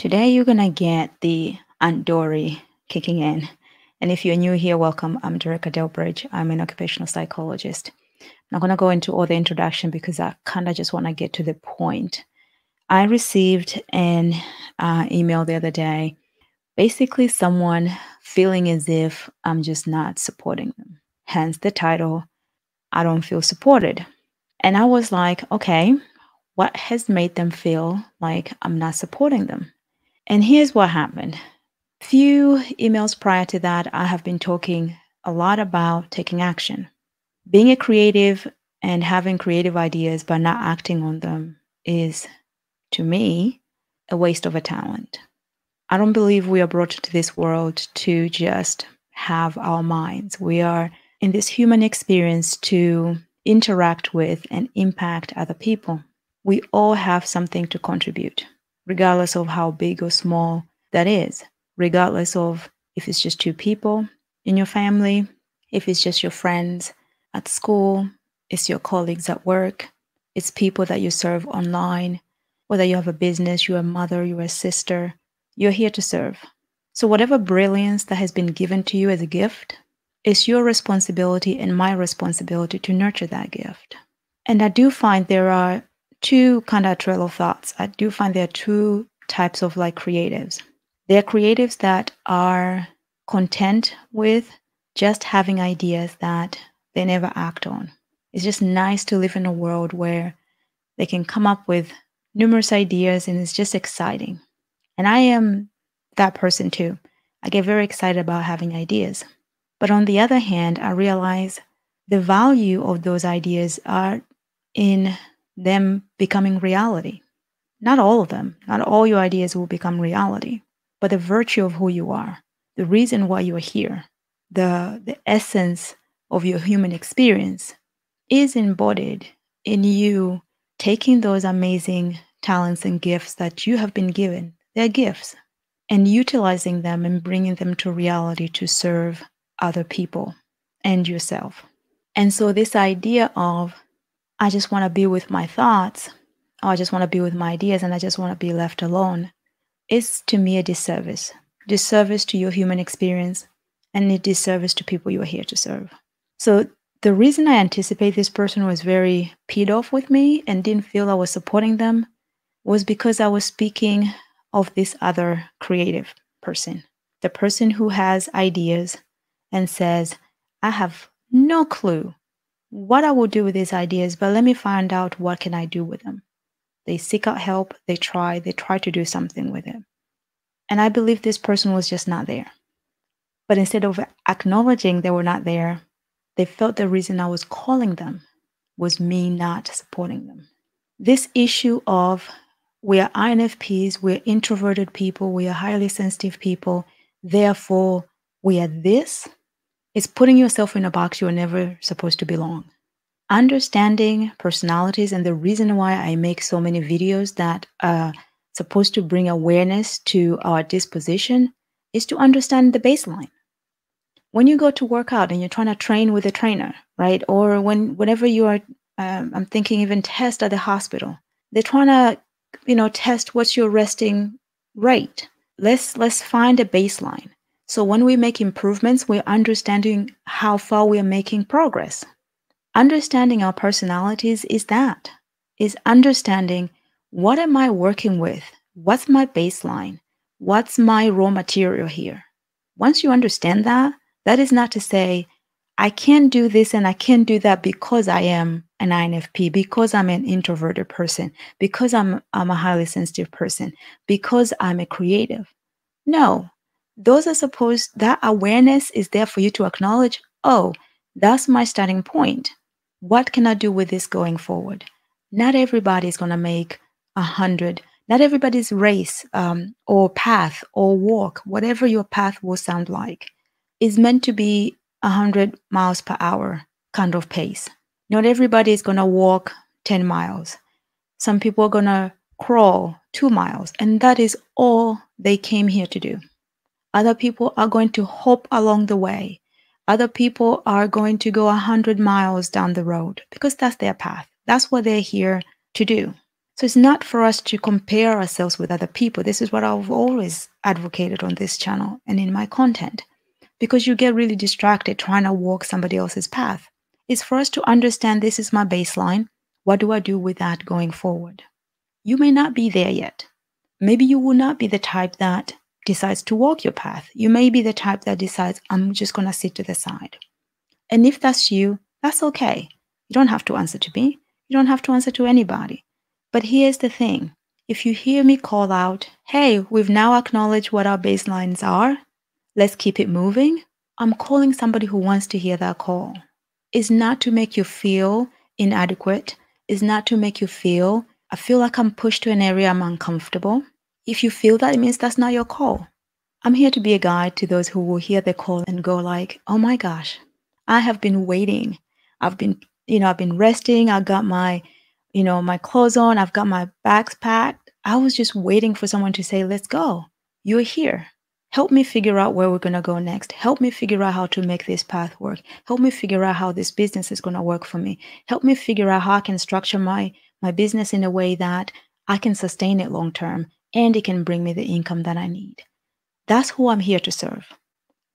Today you're gonna get the Aunt Dory kicking in. And if you're new here, welcome. I'm Derek Delbridge. I'm an occupational psychologist. I'm gonna go into all the introduction because I kind of just want to get to the point. I received an uh, email the other day, basically someone feeling as if I'm just not supporting them. Hence the title, I don't feel supported. And I was like, okay, what has made them feel like I'm not supporting them? And here's what happened. Few emails prior to that, I have been talking a lot about taking action, being a creative and having creative ideas but not acting on them is, to me, a waste of a talent. I don't believe we are brought to this world to just have our minds. We are in this human experience to interact with and impact other people. We all have something to contribute regardless of how big or small that is, regardless of if it's just two people in your family, if it's just your friends at school, it's your colleagues at work, it's people that you serve online, whether you have a business, you're a mother, you're a sister, you're here to serve. So, whatever brilliance that has been given to you as a gift, it's your responsibility and my responsibility to nurture that gift. And I do find there are two kind of trail of thoughts. I do find there are two types of like creatives. There are creatives that are content with just having ideas that they never act on. It's just nice to live in a world where they can come up with numerous ideas and it's just exciting. And I am that person too. I get very excited about having ideas. But on the other hand, I realize the value of those ideas are in them becoming reality. Not all of them, not all your ideas will become reality, but the virtue of who you are, the reason why you are here, the, the essence of your human experience is embodied in you taking those amazing talents and gifts that you have been given, they're gifts, and utilizing them and bringing them to reality to serve other people and yourself. And so, this idea of I just want to be with my thoughts, or I just want to be with my ideas, and I just want to be left alone, is to me a disservice. Disservice to your human experience and a disservice to people you are here to serve. So the reason I anticipate this person was very peed off with me and didn't feel I was supporting them was because I was speaking of this other creative person, the person who has ideas and says, I have no clue what I will do with these ideas, but let me find out what can I do with them. They seek out help, they try, they try to do something with it. And I believe this person was just not there. But instead of acknowledging they were not there, they felt the reason I was calling them was me not supporting them. This issue of we are INFPs, we're introverted people, we are highly sensitive people, therefore we are this it's putting yourself in a box you are never supposed to belong. Understanding personalities and the reason why I make so many videos that are supposed to bring awareness to our disposition is to understand the baseline. When you go to work out and you're trying to train with a trainer, right? Or when whenever you are, um, I'm thinking even test at the hospital, they're trying to, you know, test what's your resting rate. Let's let's find a baseline. So when we make improvements, we're understanding how far we are making progress. Understanding our personalities is that, is understanding what am I working with? What's my baseline? What's my raw material here? Once you understand that, that is not to say, I can do this and I can do that because I am an INFP, because I'm an introverted person, because I'm, I'm a highly sensitive person, because I'm a creative. No, those are supposed that awareness is there for you to acknowledge oh that's my starting point what can i do with this going forward not everybody is going to make a hundred not everybody's race um, or path or walk whatever your path will sound like is meant to be a hundred miles per hour kind of pace not everybody is going to walk 10 miles some people are going to crawl two miles and that is all they came here to do other people are going to hop along the way. Other people are going to go 100 miles down the road because that's their path. That's what they're here to do. So it's not for us to compare ourselves with other people. This is what I've always advocated on this channel and in my content because you get really distracted trying to walk somebody else's path. It's for us to understand this is my baseline. What do I do with that going forward? You may not be there yet. Maybe you will not be the type that decides to walk your path. You may be the type that decides, I'm just going to sit to the side. And if that's you, that's okay. You don't have to answer to me. You don't have to answer to anybody. But here's the thing if you hear me call out, hey, we've now acknowledged what our baselines are, let's keep it moving, I'm calling somebody who wants to hear that call. It's not to make you feel inadequate, it's not to make you feel, I feel like I'm pushed to an area I'm uncomfortable. If you feel that, it means that's not your call. I'm here to be a guide to those who will hear the call and go like, "Oh my gosh, I have been waiting. I've been, you know, I've been resting. I got my, you know, my clothes on. I've got my bags packed. I was just waiting for someone to say, "Let's go. You're here. Help me figure out where we're going to go next. Help me figure out how to make this path work. Help me figure out how this business is going to work for me. Help me figure out how I can structure my my business in a way that I can sustain it long term and it can bring me the income that I need. That's who I'm here to serve.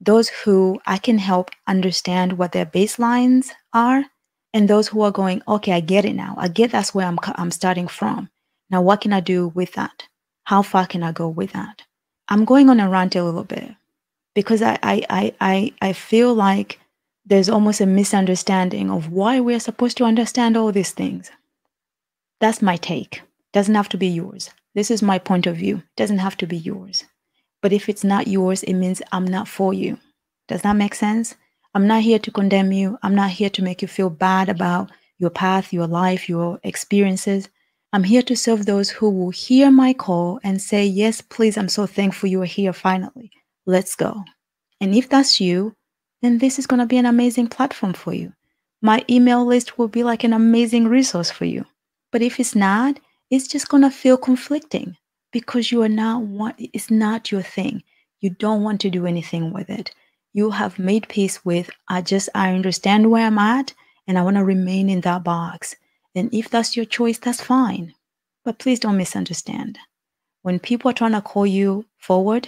Those who I can help understand what their baselines are, and those who are going, okay, I get it now. I get that's where I'm, I'm starting from. Now, what can I do with that? How far can I go with that? I'm going on a rant a little bit because I, I, I, I feel like there's almost a misunderstanding of why we're supposed to understand all these things. That's my take. Doesn't have to be yours. This is my point of view. It doesn't have to be yours. But if it's not yours, it means I'm not for you. Does that make sense? I'm not here to condemn you. I'm not here to make you feel bad about your path, your life, your experiences. I'm here to serve those who will hear my call and say, Yes, please, I'm so thankful you are here finally. Let's go. And if that's you, then this is going to be an amazing platform for you. My email list will be like an amazing resource for you. But if it's not, it's just going to feel conflicting because you are not it's not your thing. You don't want to do anything with it. You have made peace with I just I understand where I'm at and I want to remain in that box. And if that's your choice, that's fine. But please don't misunderstand. When people are trying to call you forward,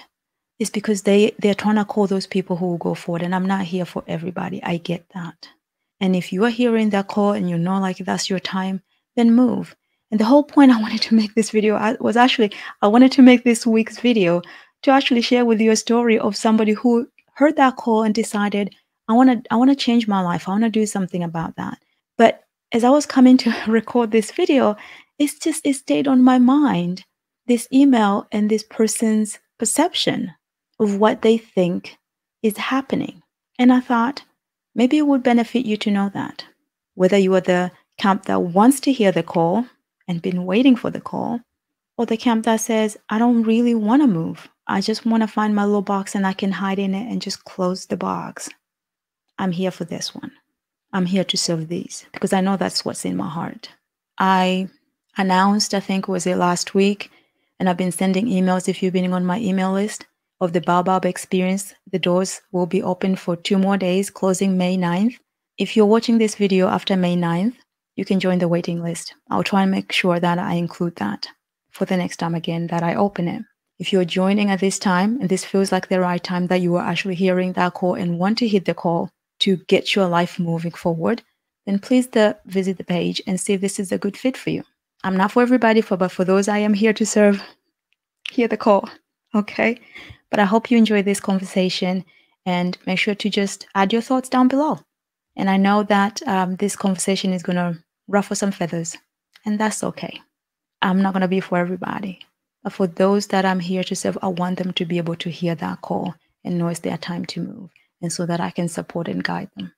it's because they they're trying to call those people who will go forward. And I'm not here for everybody. I get that. And if you are hearing that call and you know like that's your time, then move. And the whole point I wanted to make this video was actually, I wanted to make this week's video to actually share with you a story of somebody who heard that call and decided, I want to, I want to change my life. I want to do something about that. But as I was coming to record this video, it's just, it stayed on my mind, this email and this person's perception of what they think is happening. And I thought, maybe it would benefit you to know that. Whether you are the camp that wants to hear the call and been waiting for the call, or the camp that says, I don't really want to move. I just want to find my little box and I can hide in it and just close the box. I'm here for this one. I'm here to serve these because I know that's what's in my heart. I announced, I think was it last week, and I've been sending emails if you've been on my email list of the Baobab experience. The doors will be open for two more days, closing May 9th. If you're watching this video after May 9th, you can join the waiting list. I'll try and make sure that I include that for the next time again that I open it. If you're joining at this time and this feels like the right time that you are actually hearing that call and want to hit the call to get your life moving forward, then please the, visit the page and see if this is a good fit for you. I'm not for everybody, for, but for those I am here to serve, hear the call. Okay. But I hope you enjoy this conversation and make sure to just add your thoughts down below. And I know that um, this conversation is going to ruffle some feathers, and that's okay. I'm not going to be for everybody. But for those that I'm here to serve, I want them to be able to hear that call and know it's their time to move. And so that I can support and guide them.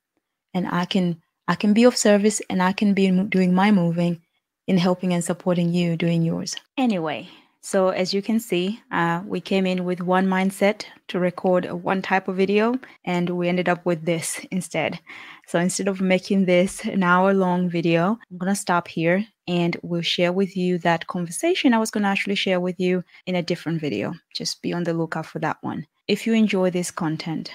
And I can I can be of service and I can be doing my moving in helping and supporting you doing yours. Anyway, so as you can see, uh, we came in with one mindset to record one type of video, and we ended up with this instead. So instead of making this an hour long video, I'm going to stop here and we'll share with you that conversation I was going to actually share with you in a different video. Just be on the lookout for that one. If you enjoy this content,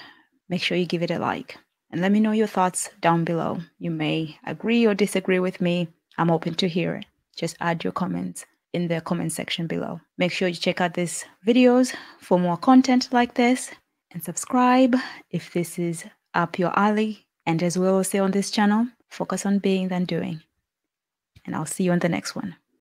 make sure you give it a like and let me know your thoughts down below. You may agree or disagree with me. I'm open to hear it. Just add your comments in the comment section below. Make sure you check out these videos for more content like this and subscribe if this is up your alley. And as we always say on this channel, focus on being than doing. And I'll see you on the next one.